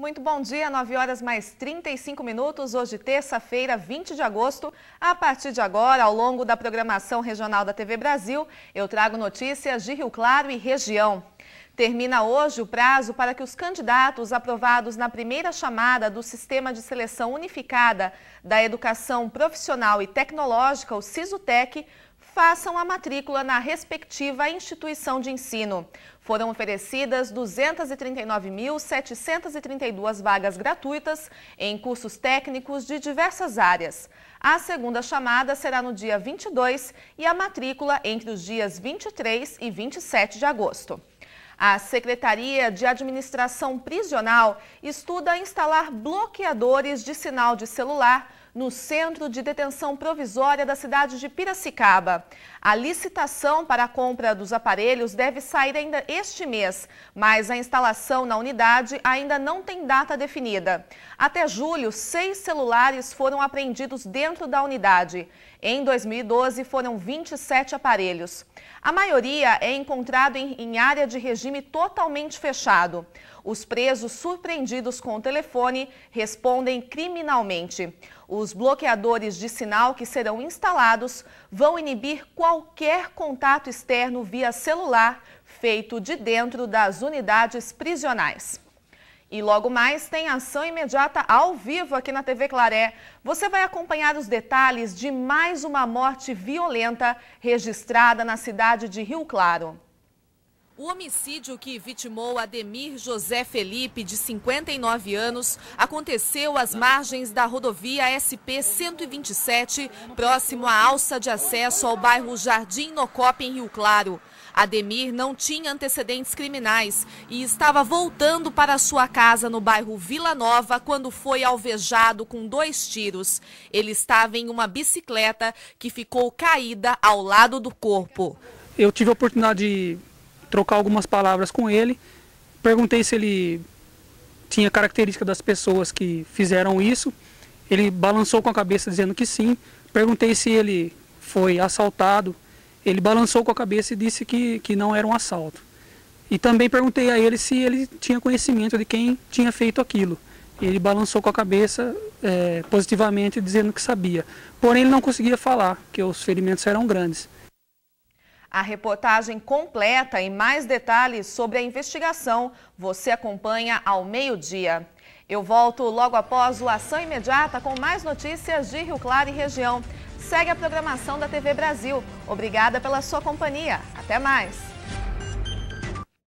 Muito bom dia, 9 horas mais 35 minutos, hoje terça-feira, 20 de agosto. A partir de agora, ao longo da programação regional da TV Brasil, eu trago notícias de Rio Claro e região. Termina hoje o prazo para que os candidatos aprovados na primeira chamada do Sistema de Seleção Unificada da Educação Profissional e Tecnológica, o SISUTEC, façam a matrícula na respectiva instituição de ensino. Foram oferecidas 239.732 vagas gratuitas em cursos técnicos de diversas áreas. A segunda chamada será no dia 22 e a matrícula entre os dias 23 e 27 de agosto. A Secretaria de Administração Prisional estuda instalar bloqueadores de sinal de celular no Centro de Detenção Provisória da cidade de Piracicaba. A licitação para a compra dos aparelhos deve sair ainda este mês, mas a instalação na unidade ainda não tem data definida. Até julho, seis celulares foram apreendidos dentro da unidade. Em 2012, foram 27 aparelhos. A maioria é encontrado em, em área de regime totalmente fechado. Os presos surpreendidos com o telefone respondem criminalmente. Os bloqueadores de sinal que serão instalados vão inibir qualquer contato externo via celular feito de dentro das unidades prisionais. E logo mais tem ação imediata ao vivo aqui na TV Claré. Você vai acompanhar os detalhes de mais uma morte violenta registrada na cidade de Rio Claro. O homicídio que vitimou Ademir José Felipe, de 59 anos, aconteceu às margens da rodovia SP-127, próximo à alça de acesso ao bairro Jardim Nocop, em Rio Claro. Ademir não tinha antecedentes criminais e estava voltando para sua casa no bairro Vila Nova quando foi alvejado com dois tiros. Ele estava em uma bicicleta que ficou caída ao lado do corpo. Eu tive a oportunidade de trocar algumas palavras com ele. Perguntei se ele tinha característica das pessoas que fizeram isso. Ele balançou com a cabeça dizendo que sim. Perguntei se ele foi assaltado. Ele balançou com a cabeça e disse que, que não era um assalto. E também perguntei a ele se ele tinha conhecimento de quem tinha feito aquilo. Ele balançou com a cabeça é, positivamente, dizendo que sabia. Porém, ele não conseguia falar, que os ferimentos eram grandes. A reportagem completa e mais detalhes sobre a investigação você acompanha ao meio-dia. Eu volto logo após o Ação Imediata com mais notícias de Rio Claro e região. Segue a programação da TV Brasil. Obrigada pela sua companhia. Até mais!